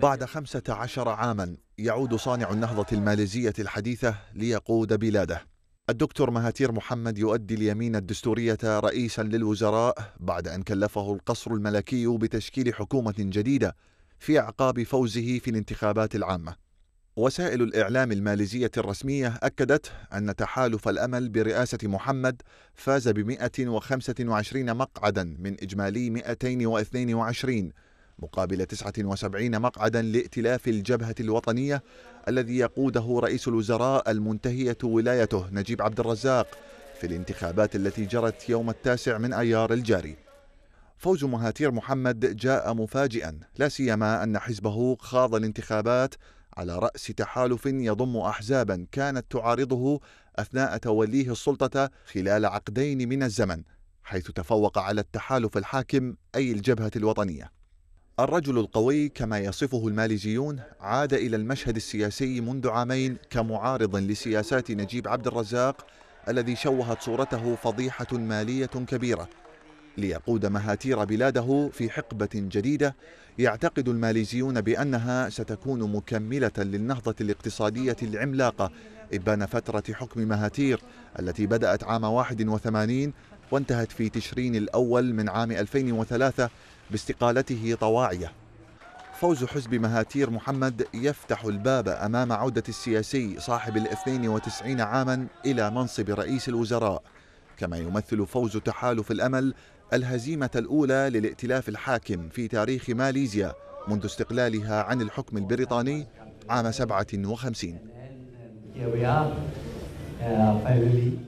بعد 15 عاما يعود صانع النهضة الماليزية الحديثة ليقود بلاده الدكتور مهاتير محمد يؤدي اليمين الدستورية رئيسا للوزراء بعد أن كلفه القصر الملكي بتشكيل حكومة جديدة في أعقاب فوزه في الانتخابات العامة وسائل الإعلام الماليزية الرسمية أكدت أن تحالف الأمل برئاسة محمد فاز ب 125 مقعدا من إجمالي 222 مقابل 79 مقعدا لائتلاف الجبهة الوطنية الذي يقوده رئيس الوزراء المنتهية ولايته نجيب عبد الرزاق في الانتخابات التي جرت يوم التاسع من أيار الجاري فوز مهاتير محمد جاء مفاجئا لا سيما أن حزبه خاض الانتخابات على رأس تحالف يضم أحزابا كانت تعارضه أثناء توليه السلطة خلال عقدين من الزمن حيث تفوق على التحالف الحاكم أي الجبهة الوطنية الرجل القوي كما يصفه الماليزيون عاد إلى المشهد السياسي منذ عامين كمعارض لسياسات نجيب عبد الرزاق الذي شوهت صورته فضيحة مالية كبيرة ليقود مهاتير بلاده في حقبة جديدة يعتقد الماليزيون بأنها ستكون مكملة للنهضة الاقتصادية العملاقة إبان فترة حكم مهاتير التي بدأت عام 81 وانتهت في تشرين الأول من عام 2003 باستقالته طواعية فوز حزب مهاتير محمد يفتح الباب أمام عودة السياسي صاحب ال 92 عاما إلى منصب رئيس الوزراء كما يمثل فوز تحالف الأمل الهزيمة الأولى للائتلاف الحاكم في تاريخ ماليزيا منذ استقلالها عن الحكم البريطاني عام 57